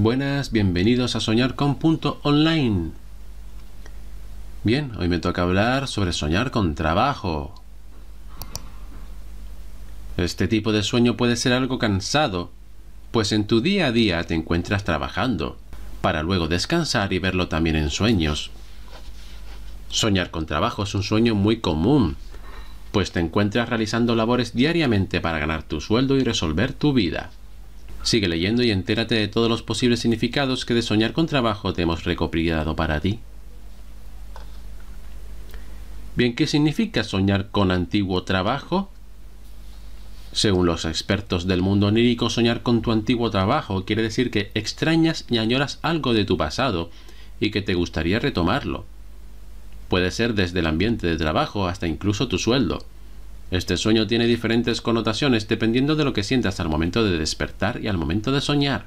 Buenas, bienvenidos a Soñar con Punto Online. Bien, hoy me toca hablar sobre soñar con trabajo. Este tipo de sueño puede ser algo cansado, pues en tu día a día te encuentras trabajando, para luego descansar y verlo también en sueños. Soñar con trabajo es un sueño muy común, pues te encuentras realizando labores diariamente para ganar tu sueldo y resolver tu vida. Sigue leyendo y entérate de todos los posibles significados que de soñar con trabajo te hemos recopilado para ti. Bien, ¿qué significa soñar con antiguo trabajo? Según los expertos del mundo onírico, soñar con tu antiguo trabajo quiere decir que extrañas y añoras algo de tu pasado y que te gustaría retomarlo. Puede ser desde el ambiente de trabajo hasta incluso tu sueldo. Este sueño tiene diferentes connotaciones dependiendo de lo que sientas al momento de despertar y al momento de soñar.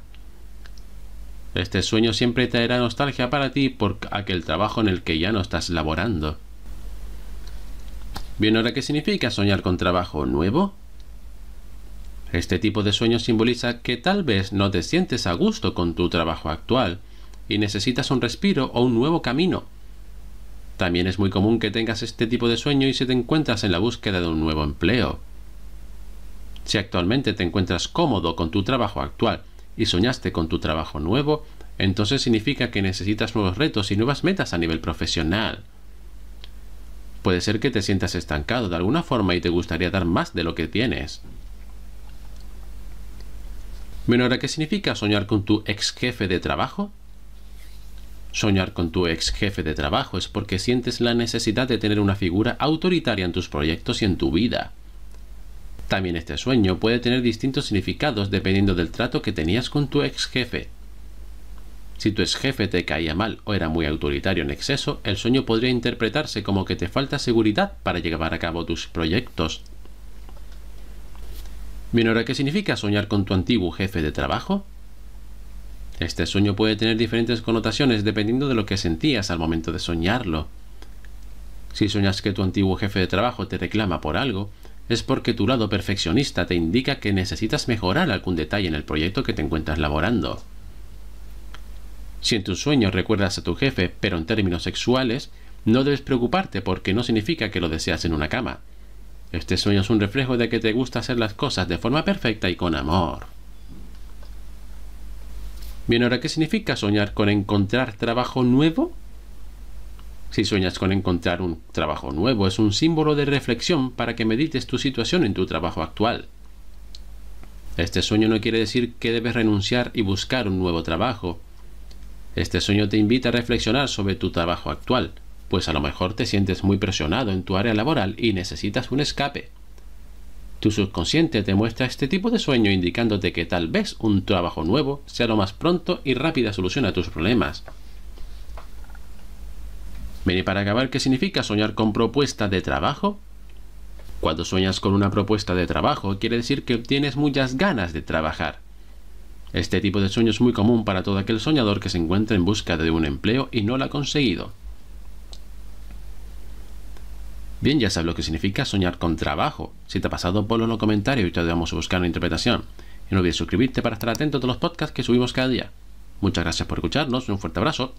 Este sueño siempre traerá nostalgia para ti por aquel trabajo en el que ya no estás laborando. Bien, ahora, ¿qué significa soñar con trabajo nuevo? Este tipo de sueño simboliza que tal vez no te sientes a gusto con tu trabajo actual y necesitas un respiro o un nuevo camino. También es muy común que tengas este tipo de sueño y se te encuentras en la búsqueda de un nuevo empleo. Si actualmente te encuentras cómodo con tu trabajo actual y soñaste con tu trabajo nuevo, entonces significa que necesitas nuevos retos y nuevas metas a nivel profesional. Puede ser que te sientas estancado de alguna forma y te gustaría dar más de lo que tienes. Menora, ¿qué significa soñar con tu ex jefe de trabajo? Soñar con tu ex jefe de trabajo es porque sientes la necesidad de tener una figura autoritaria en tus proyectos y en tu vida. También este sueño puede tener distintos significados dependiendo del trato que tenías con tu ex jefe. Si tu ex jefe te caía mal o era muy autoritario en exceso, el sueño podría interpretarse como que te falta seguridad para llevar a cabo tus proyectos. Bien, ¿qué significa soñar con tu antiguo jefe de trabajo? Este sueño puede tener diferentes connotaciones dependiendo de lo que sentías al momento de soñarlo. Si soñas que tu antiguo jefe de trabajo te reclama por algo, es porque tu lado perfeccionista te indica que necesitas mejorar algún detalle en el proyecto que te encuentras laborando. Si en tus sueños recuerdas a tu jefe, pero en términos sexuales, no debes preocuparte porque no significa que lo deseas en una cama. Este sueño es un reflejo de que te gusta hacer las cosas de forma perfecta y con amor. Bien, ahora, ¿qué significa soñar con encontrar trabajo nuevo? Si sueñas con encontrar un trabajo nuevo, es un símbolo de reflexión para que medites tu situación en tu trabajo actual. Este sueño no quiere decir que debes renunciar y buscar un nuevo trabajo. Este sueño te invita a reflexionar sobre tu trabajo actual, pues a lo mejor te sientes muy presionado en tu área laboral y necesitas un escape. Tu subconsciente te muestra este tipo de sueño indicándote que tal vez un trabajo nuevo sea lo más pronto y rápida solución a tus problemas. ¿Vení para acabar, ¿qué significa soñar con propuesta de trabajo? Cuando sueñas con una propuesta de trabajo, quiere decir que obtienes muchas ganas de trabajar. Este tipo de sueño es muy común para todo aquel soñador que se encuentra en busca de un empleo y no lo ha conseguido. Bien, ya sabes lo que significa soñar con trabajo. Si te ha pasado, ponlo en los comentarios y te ayudamos a buscar una interpretación. Y no olvides suscribirte para estar atento a todos los podcasts que subimos cada día. Muchas gracias por escucharnos, un fuerte abrazo